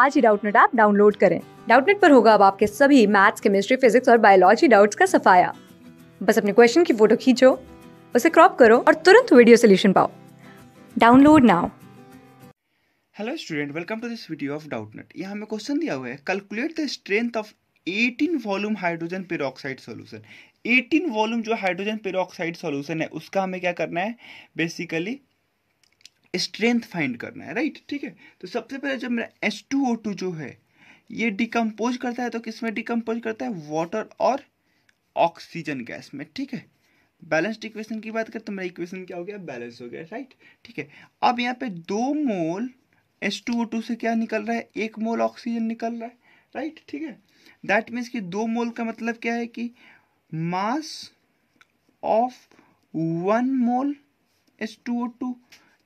आज ही Doubtnut app download करें डाउटनेट पर होगा अब आपके सभी मैथ्स केमिस्ट्री फिजिक्स और बायोलॉजी डाउट्स का सफाया बस अपने क्वेश्चन की फोटो खींचो उसे क्रॉप करो और तुरंत वीडियो सोल्यूशन पाओ download now hello student welcome to this video of Doubtnut यहाँ हमें क्वेश्चन दिया हुआ है calculate the strength of 18 volume hydrogen peroxide solution 18 volume जो हाइड्रोजन पेरोक्साइड सॉल्यूशन है उसका हमें क्या करना है बेसिकली स्ट्रेंथ फाइंड करना है राइट ठीक है तो सबसे पहले जब मेरा एस टू ओ टू जो है ये डिकम्पोज करता है तो किस में डिकम्पोज करता है वाटर और ऑक्सीजन गैस में ठीक है बैलेंस्ड इक्वेशन की बात करें तो मेरा इक्वेशन क्या हो गया बैलेंस हो गया राइट ठीक है अब यहाँ पे दो mole s two o two से क्या निकल रहा है एक मोल ऑक्सीजन निकल रहा है राइट ठीक है दैट मीन्स कि दो मोल का मतलब क्या है कि mass of one mole s two o two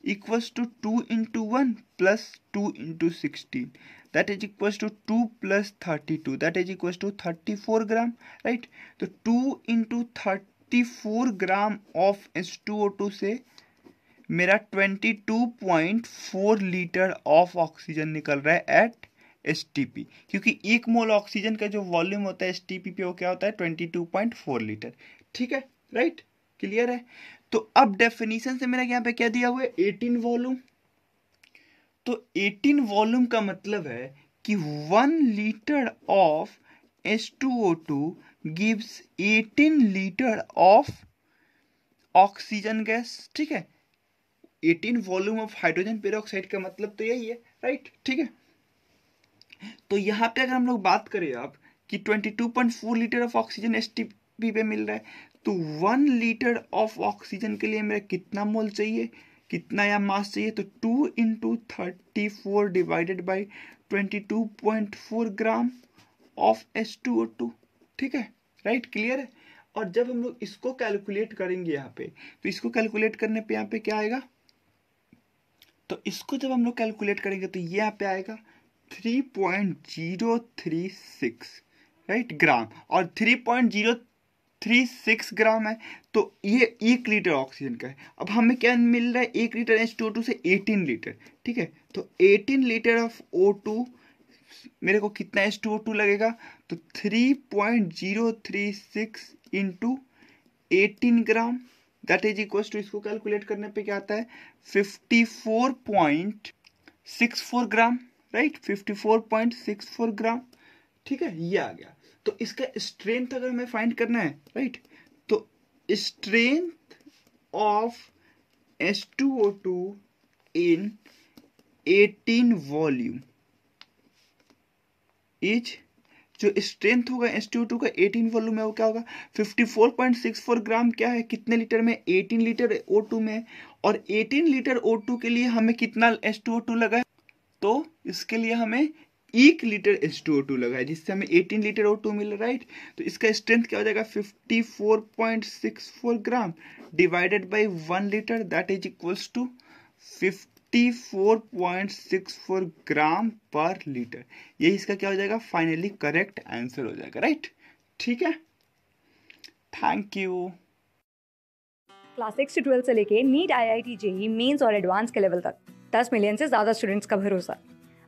equals to 2 into 1 plus 2 into 16 that is equals to 2 plus 32 that is equals to 34 gram right so 2 into 34 gram of H2O2 say मेरा 22.4 litre of oxygen निकल रहा है eight S क्योंकि एक मोल oxygen का जो volume होता है एस पे वो क्या होता है 22.4 लीटर ठीक है राइट right? क्लियर है तो अब डेफिनेशन से मेरा यहाँ पे क्या दिया हुआ है एटीन वॉल्यूम तो एटीन वॉल्यूम का मतलब है कि one litre of s two o two gives eighteen litre of oxygen gas ठीक है eighteen volume of hydrogen peroxide का मतलब तो यही है राइट ठीक है तो यहाँ पे अगर हम लोग बात करें आप कि twenty two point four litre of oxygen s t पे मिल रहा है तो वन लीटर ऑफ ऑक्सीजन के लिए मेरा कितना मोल चाहिए कितना या मास चाहिए तो two into thirty four divided by twenty two point four gram of s two o two ठीक है राइट right, क्लियर है और जब हम लोग इसको कैलकुलेट करेंगे यहाँ पे तो इसको कैलकुलेट करने पे यहाँ पे क्या आएगा तो इसको जब हम लोग कैलकुलेट करेंगे तो ये यहाँ पे आएगा three point zero three six right gram और three point zero three six gram है तो ये एक लीटर ऑक्सीजन का है अब हमें क्या मिल रहा है एक लीटर एच टू टू से एटीन लीटर ठीक है तो eighteen litre of o two मेरे को कितना एच टू ओ टू लगेगा तो three point zero three six into eighteen gram that is equal to इसको कैलकुलेट करने पे क्या आता है fifty four point six four gram right fifty four point six four gram ठीक है ये आ गया तो इसका स्ट्रेंथ अगर हमें फाइंड करना है राइट तो strength of s two o two in eighteen volume is जो स्ट्रेंथ होगा एस टू टू का एटीन वॉल्यूम है वो क्या होगा fifty four point six four gram क्या है कितने लीटर में एटीन लीटर ओ टू में और एटीन लीटर ओ टू के लिए हमें कितना एस टू ओ टू लगा है तो इसके लिए हमें एक litre h two o two लगा है जिससे हमें एटीन लीटर ओ टू मिल रहा राइट तो इसका स्ट्रेंथ क्या हो जाएगा fifty four point six four gram divided by one litre that is equals to fifty four point six four gram per litre ये इसका क्या हो जाएगा फाइनली करेक्ट आंसर हो जाएगा राइट ठीक है थैंक यू क्लास सिक्स से ट्वेल्व से लेके NEET I I T JEE Mains और एडवांस के लेवल तक दस मिलियन से ज़्यादा स्टूडेंट्स का भरोसा